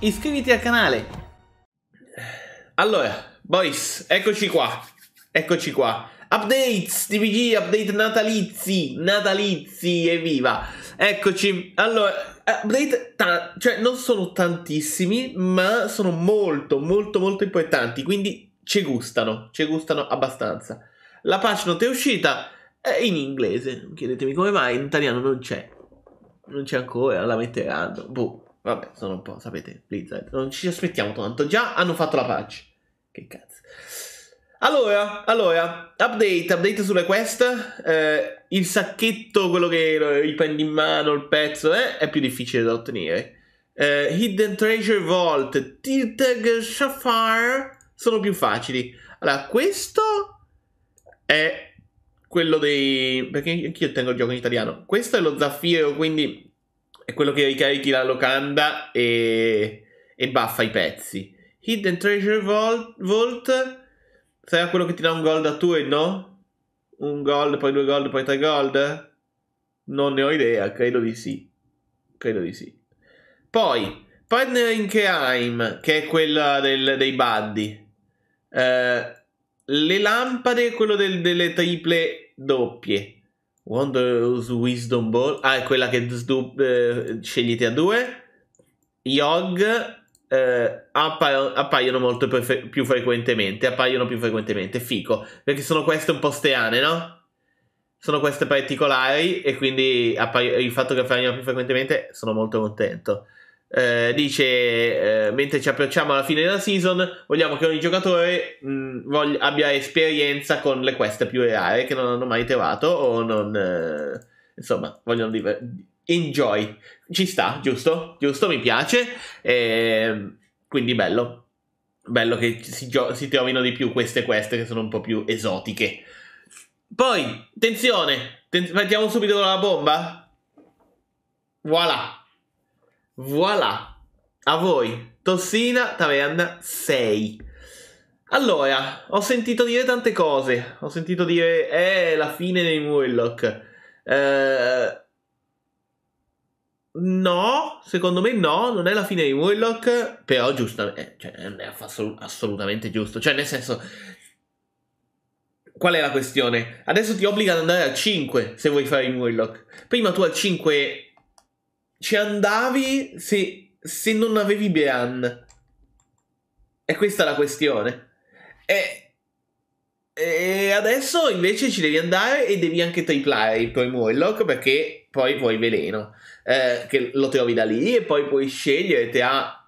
iscriviti al canale. Allora, boys, eccoci qua. Eccoci qua. Updates, TVG, update natalizi, natalizi, evviva. Eccoci. Allora, update, ta- cioè non sono tantissimi, ma sono molto, molto, molto importanti, quindi ci gustano, ci gustano abbastanza. La patch note è uscita è eh, in inglese, chiedetemi come mai, in italiano non c'è. Non c'è ancora, la metteranno, boh. Vabbè, sono un po', sapete, Blizzard, non ci aspettiamo tanto. Già hanno fatto la pace. Che cazzo. Allora, allora, update, update sulle quest. Eh, il sacchetto, quello che riprendi in mano, il pezzo, eh, è più difficile da ottenere. Eh, Hidden Treasure Vault, Tiltag Shafar sono più facili. Allora, questo è quello dei... perché anch'io tengo il gioco in italiano. Questo è lo zaffiro, quindi è quello che ricarichi la locanda e, e baffa i pezzi. Hidden Treasure Vault, Vault sarà quello che ti dà un gold a e no? Un gold, poi due gold, poi tre gold? Non ne ho idea, credo di sì. Credo di sì. Poi, Partner in Crime, che è quella del, dei buddy. Eh, le lampade, quello del, delle triple doppie Wonder's Wisdom Ball. Ah, è quella che sdub, eh, scegliete a due. Yog eh, appaiono, appaiono molto prefe- più frequentemente. Appaiono più frequentemente. Fico. Perché sono queste un po' steane, no? Sono queste particolari e quindi appaio- il fatto che appaiono più frequentemente sono molto contento. Eh, dice eh, mentre ci approcciamo alla fine della season vogliamo che ogni giocatore mh, mm, voglia, abbia esperienza con le quest più rare che non hanno mai trovato o non eh, insomma vogliono diver- enjoy ci sta giusto giusto mi piace ehm, quindi bello bello che si, gio- si trovino di più queste quest che sono un po' più esotiche poi attenzione ten- partiamo subito la bomba voilà Voilà. A voi. Tossina Taverna 6. Allora, ho sentito dire tante cose. Ho sentito dire, eh, la fine dei Murloc. Eh, no, secondo me no, non è la fine dei Murloc. Però giustamente, eh, cioè, non è assolutamente giusto. Cioè, nel senso, qual è la questione? Adesso ti obbliga ad andare a 5 se vuoi fare i Murloc. Prima tu al 5 ci andavi se, se non avevi Bean. E questa è la questione. E, e adesso invece ci devi andare e devi anche triplare il tuo Warlock perché poi vuoi veleno. Eh, che lo trovi da lì e poi puoi scegliere tra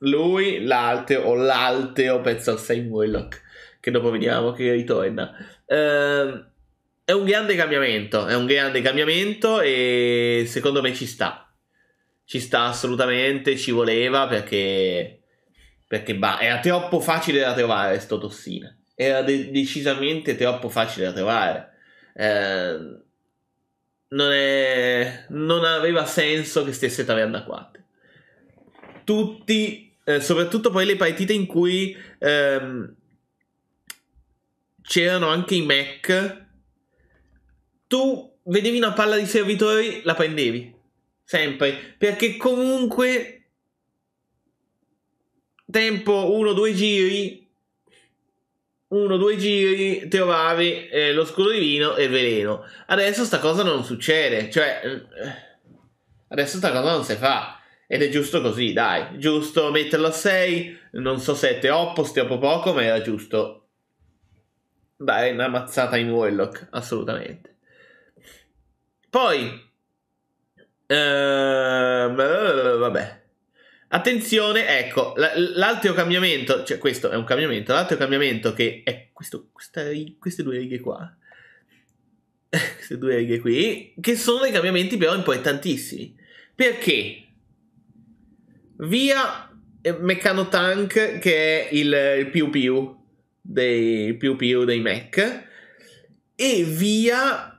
lui, l'altro o l'alteo pezzo al Warlock. che dopo vediamo che ritorna. Eh, è un grande cambiamento, è un grande cambiamento e secondo me ci sta ci sta assolutamente, ci voleva perché, perché bah, era troppo facile da trovare sto tossina. Era de- decisamente troppo facile da trovare. Eh, non, è, non, aveva senso che stesse taverna 4. Tutti, eh, soprattutto poi le partite in cui ehm, c'erano anche i mech, tu vedevi una palla di servitori, la prendevi sempre, perché comunque tempo 1-2 giri, 1-2 giri, trovavi eh, lo scudo divino vino e veleno. Adesso sta cosa non succede, cioè eh, adesso sta cosa non si fa. Ed è giusto così, dai, giusto metterlo a 6, non so se opposti troppo, poco, ma era giusto dai una mazzata in Warlock, assolutamente. Poi, Ehm, eh, vabbè. Attenzione, ecco, l'altro cambiamento, cioè questo è un cambiamento, l'altro cambiamento che è questo, questa, queste due righe qua, queste due righe qui, che sono dei cambiamenti però importantissimi. Perché? Via eh, Meccano Tank, che è il, il più più dei, più più dei Mac, e via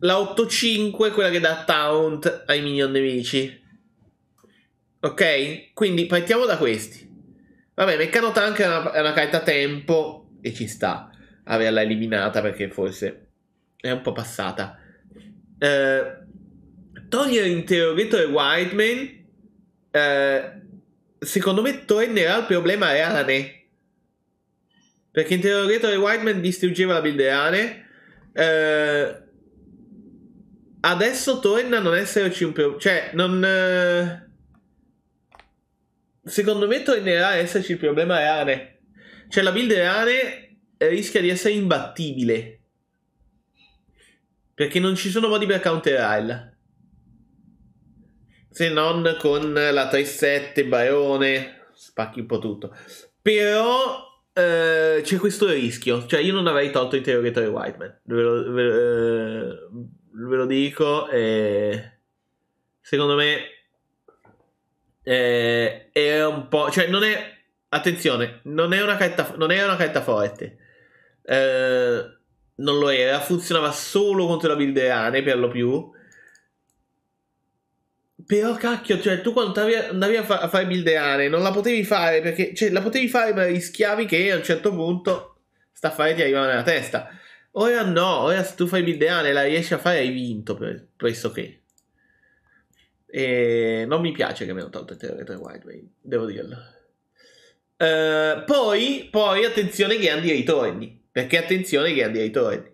la 8.5, quella che dà taunt ai minion nemici. Ok? Quindi partiamo da questi. Vabbè, Meccano Tank è una, è una carta tempo e ci sta averla eliminata perché forse è un po' passata. Eh, togliere l'interrogatore Whiteman eh, secondo me tornerà il problema Rane. Perché interrogatore Whiteman distruggeva la build reale. Eh, Adesso torna a non esserci un problema. Cioè, non. Eh, secondo me tornerà a esserci il problema rare. Cioè, la build rare rischia di essere imbattibile. Perché non ci sono modi per counterarla. Se non con la 3-7, Barone. Spacchi un po' tutto. Però. Eh, c'è questo rischio, cioè io non avrei tolto il interrogatore Whiteman, ve lo, ve, eh, ve lo dico, eh, secondo me eh, è un po'... Cioè, non è... Attenzione, non è una carta, non è una carta forte. Eh, non lo era, funzionava solo contro la build Bilderane per lo più. Però cacchio, cioè tu quando andavi a, fa- a fare Bilderane non la potevi fare perché, cioè la potevi fare ma rischiavi che a un certo punto sta fare ti arrivava nella testa. Ora no, ora se tu fai l'ideale e la riesci a fare hai vinto per, pressoché. E non mi piace che abbiano tolto il terrore Wild Wildway, devo dirlo. Uh, poi, poi, attenzione grandi ritorni, perché attenzione grandi ritorni.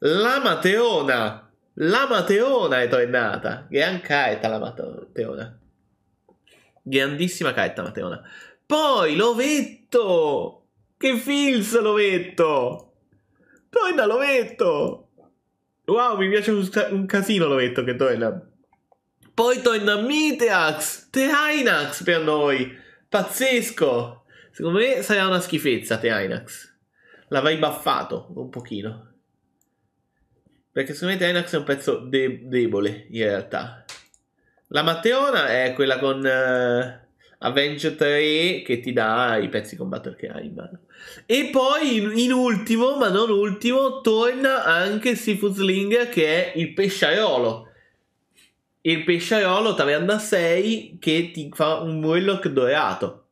La Mateona, la Mateona è tornata, gran carta la Mateona. Grandissima carta Mateona. Poi Lovetto, che filz Lovetto! Toina metto. Wow, mi piace un, un casino Lovetto che Toina. Poi Toina Miteax, Teainax per noi. Pazzesco! Secondo me sarà una schifezza Teainax. L'avrei baffato un pochino. Perché secondo me Teainax è un pezzo de debole in realtà. La Matteona è quella con... Uh... Avenger 3 che ti dà i pezzi di combattere che hai in mano. E poi in, in, ultimo, ma non ultimo, torna anche Sifu Sifuzling che è il pesciaiolo. Il pesciaiolo taverna 6 che ti fa un warlock dorato.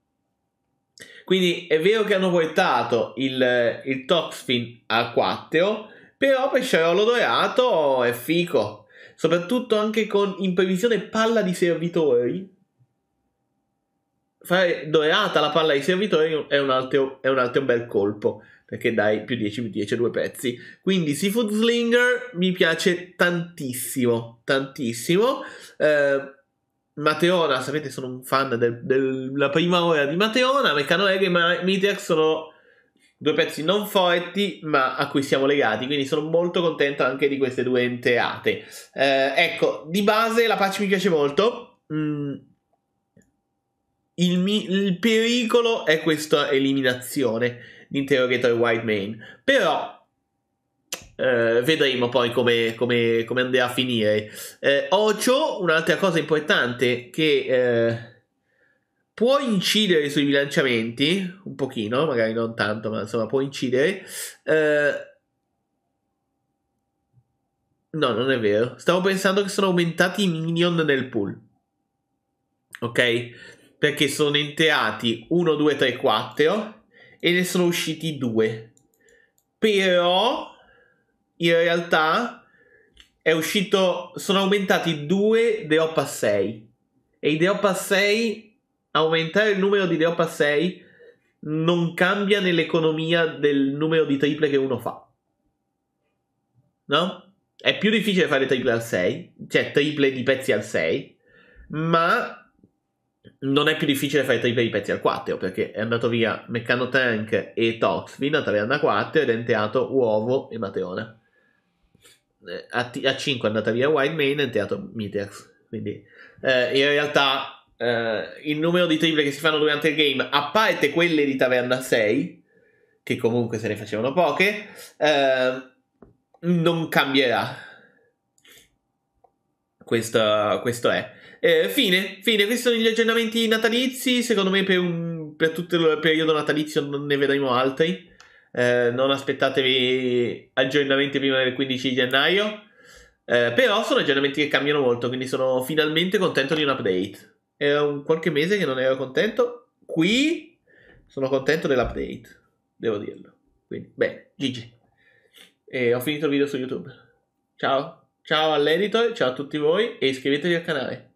Quindi è vero che hanno portato il, il Toxfin a 4, però pesciaiolo dorato è fico. Soprattutto anche con in previsione palla di servitori fare dorata la palla ai servitori è un, altro, è un altro, bel colpo perché dai più 10 più 10 due pezzi quindi Seafood Slinger mi piace tantissimo tantissimo eh, Mateona sapete sono un fan del, della prima ora di Mateona Meccano Egg e Mitex sono due pezzi non forti ma a cui siamo legati quindi sono molto contento anche di queste due entrate eh, ecco di base la pace mi piace molto mm, il, mi- il pericolo è questa eliminazione di interrogator White Main. Però eh, vedremo poi come, come, come, andrà a finire. Eh, Ocho, un'altra cosa importante che eh, può incidere sui bilanciamenti, un pochino, magari non tanto, ma insomma può incidere. Eh, no, non è vero. Stavo pensando che sono aumentati i minion nel pool. Ok? perché sono entrati 1, 2, 3, 4 e ne sono usciti 2. Però in realtà è uscito, sono aumentati 2 Deopa 6 e i Deopa 6, aumentare il numero di Deopa 6 non cambia nell'economia del numero di triple che uno fa. No? È più difficile fare triple al 6, cioè triple di pezzi al 6, ma non è più difficile fare triple di pezzi al 4 perché è andato via Meccano Tank e Toxvin a taverna 4 ed è entrato Uovo e Mateone eh, A, t- a 5 è andata via Wine Main e è entrato Mitex. Quindi eh, in realtà eh, il numero di triple che si fanno durante il game, a parte quelle di taverna 6, che comunque se ne facevano poche, eh, non cambierà. Questo, questo è. Eh, fine, fine, questi sono gli aggiornamenti natalizi. Secondo me per, un, per tutto il periodo natalizio non ne vedremo altri. Eh, non aspettatevi aggiornamenti prima del 15 gennaio. Eh, però sono aggiornamenti che cambiano molto, quindi sono finalmente contento di un update. Era un qualche mese che non ero contento. Qui sono contento dell'update, devo dirlo. Quindi, beh, Gigi. E ho finito il video su YouTube. Ciao, ciao all'editor, ciao a tutti voi e iscrivetevi al canale.